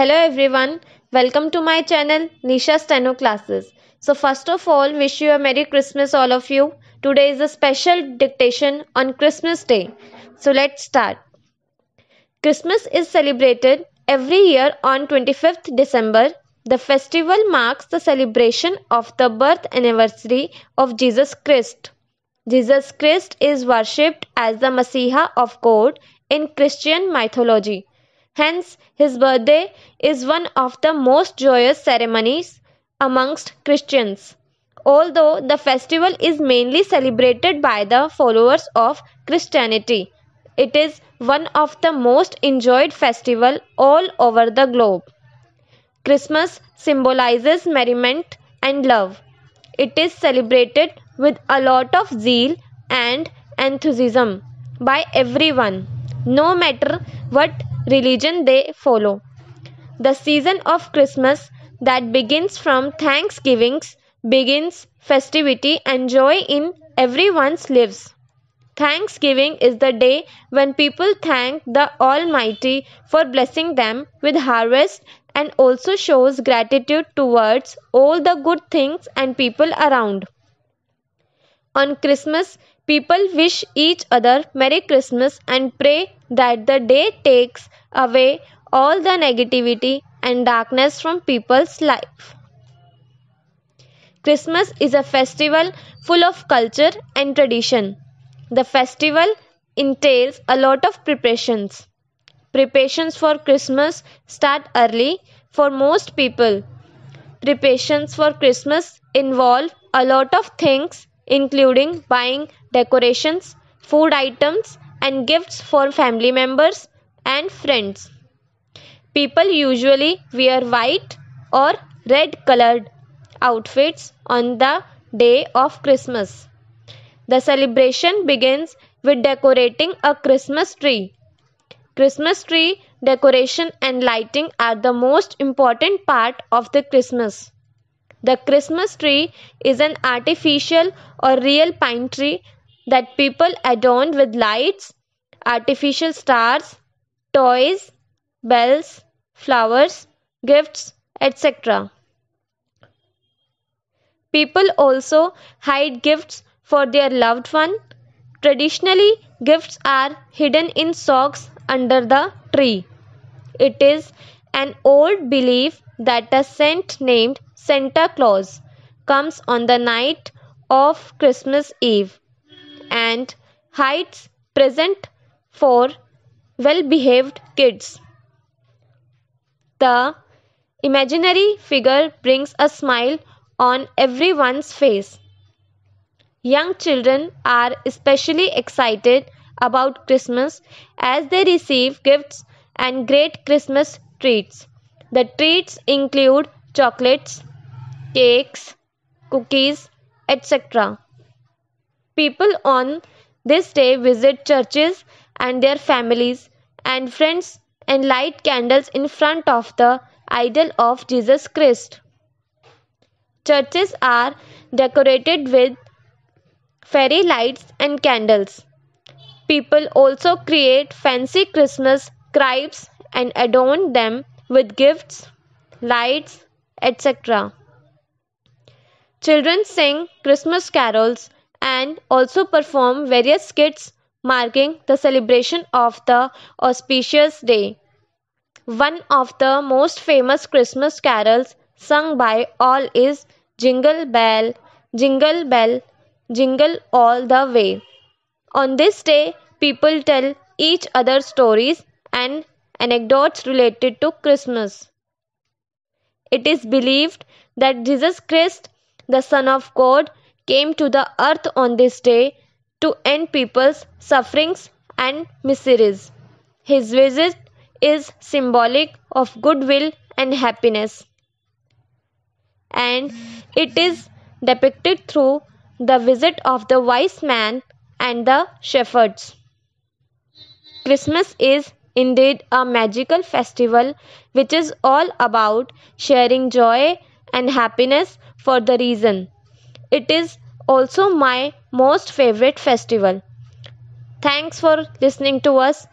Hello everyone, welcome to my channel Nisha Steno Classes. So first of all, wish you a Merry Christmas all of you. Today is a special dictation on Christmas Day. So let's start. Christmas is celebrated every year on 25th December. The festival marks the celebration of the birth anniversary of Jesus Christ. Jesus Christ is worshipped as the Messiah of God in Christian mythology. Hence, his birthday is one of the most joyous ceremonies amongst Christians, although the festival is mainly celebrated by the followers of Christianity. It is one of the most enjoyed festival all over the globe. Christmas symbolizes merriment and love. It is celebrated with a lot of zeal and enthusiasm by everyone, no matter what religion they follow. The season of Christmas that begins from thanksgivings begins festivity and joy in everyone's lives. Thanksgiving is the day when people thank the Almighty for blessing them with harvest and also shows gratitude towards all the good things and people around. On Christmas, People wish each other Merry Christmas and pray that the day takes away all the negativity and darkness from people's life. Christmas is a festival full of culture and tradition. The festival entails a lot of preparations. Preparations for Christmas start early for most people. Preparations for Christmas involve a lot of things including buying decorations, food items, and gifts for family members and friends. People usually wear white or red colored outfits on the day of Christmas. The celebration begins with decorating a Christmas tree. Christmas tree decoration and lighting are the most important part of the Christmas. The Christmas tree is an artificial or real pine tree that people adorn with lights, artificial stars, toys, bells, flowers, gifts, etc. People also hide gifts for their loved one. Traditionally, gifts are hidden in socks under the tree. It is an old belief that a saint named Santa Claus comes on the night of Christmas Eve and hides present for well behaved kids. The imaginary figure brings a smile on everyone's face. Young children are especially excited about Christmas as they receive gifts and great Christmas treats. The treats include chocolates, cakes, cookies, etc. People on this day visit churches and their families and friends and light candles in front of the idol of Jesus Christ. Churches are decorated with fairy lights and candles. People also create fancy Christmas cribs and adorn them with gifts, lights, etc. Children sing Christmas carols and also perform various skits marking the celebration of the auspicious day. One of the most famous Christmas carols sung by all is Jingle Bell, Jingle Bell, Jingle All the Way. On this day, people tell each other stories and anecdotes related to Christmas. It is believed that Jesus Christ the Son of God, came to the earth on this day to end people's sufferings and miseries. His visit is symbolic of goodwill and happiness, and it is depicted through the visit of the wise man and the shepherds. Christmas is indeed a magical festival which is all about sharing joy and happiness for the reason. It is also my most favorite festival. Thanks for listening to us.